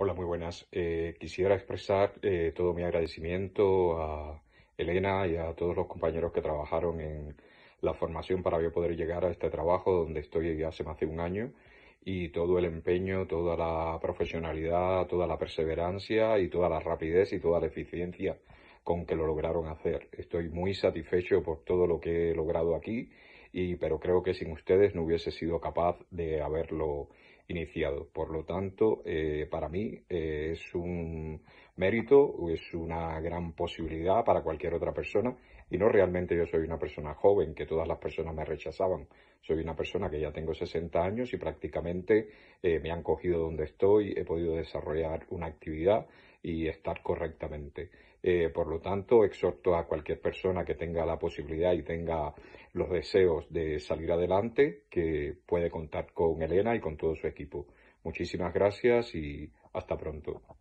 Hola, muy buenas. Eh, quisiera expresar eh, todo mi agradecimiento a Elena y a todos los compañeros que trabajaron en la formación para yo poder llegar a este trabajo donde estoy ya hace más de un año y todo el empeño, toda la profesionalidad, toda la perseverancia y toda la rapidez y toda la eficiencia con que lo lograron hacer. Estoy muy satisfecho por todo lo que he logrado aquí y, pero creo que sin ustedes no hubiese sido capaz de haberlo iniciado. Por lo tanto, eh, para mí eh, es un mérito, es una gran posibilidad para cualquier otra persona. Y no realmente yo soy una persona joven, que todas las personas me rechazaban. Soy una persona que ya tengo 60 años y prácticamente eh, me han cogido donde estoy, he podido desarrollar una actividad y estar correctamente. Eh, por lo tanto, exhorto a cualquier persona que tenga la posibilidad y tenga los deseos de salir adelante, que puede contar con Elena y con todo su equipo. Muchísimas gracias y hasta pronto.